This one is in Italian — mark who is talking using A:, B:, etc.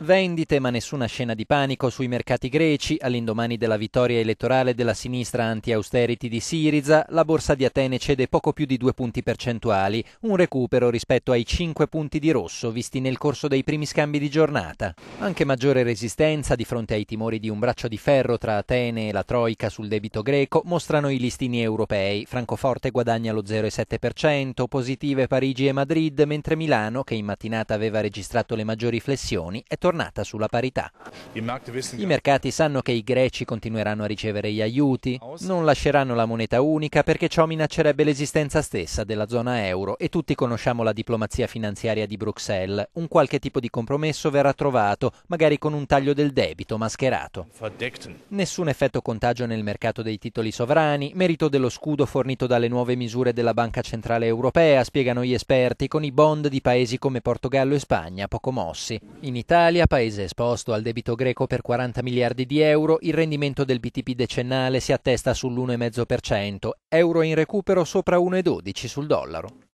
A: Vendite ma nessuna scena di panico sui mercati greci, all'indomani della vittoria elettorale della sinistra anti-austerity di Siriza, la borsa di Atene cede poco più di due punti percentuali, un recupero rispetto ai cinque punti di rosso visti nel corso dei primi scambi di giornata. Anche maggiore resistenza di fronte ai timori di un braccio di ferro tra Atene e la Troica sul debito greco mostrano i listini europei, Francoforte guadagna lo 0,7%, positive Parigi e Madrid, mentre Milano, che in mattinata aveva registrato le maggiori flessioni, è tornata tornata sulla parità. I mercati sanno che i greci continueranno a ricevere gli aiuti, non lasceranno la moneta unica perché ciò minaccerebbe l'esistenza stessa della zona euro e tutti conosciamo la diplomazia finanziaria di Bruxelles. Un qualche tipo di compromesso verrà trovato, magari con un taglio del debito mascherato. Nessun effetto contagio nel mercato dei titoli sovrani, merito dello scudo fornito dalle nuove misure della Banca Centrale Europea, spiegano gli esperti, con i bond di paesi come Portogallo e Spagna poco mossi. In Italia Italia, paese esposto al debito greco per 40 miliardi di euro, il rendimento del BTP decennale si attesta sull'1,5%, euro in recupero sopra 1,12 sul dollaro.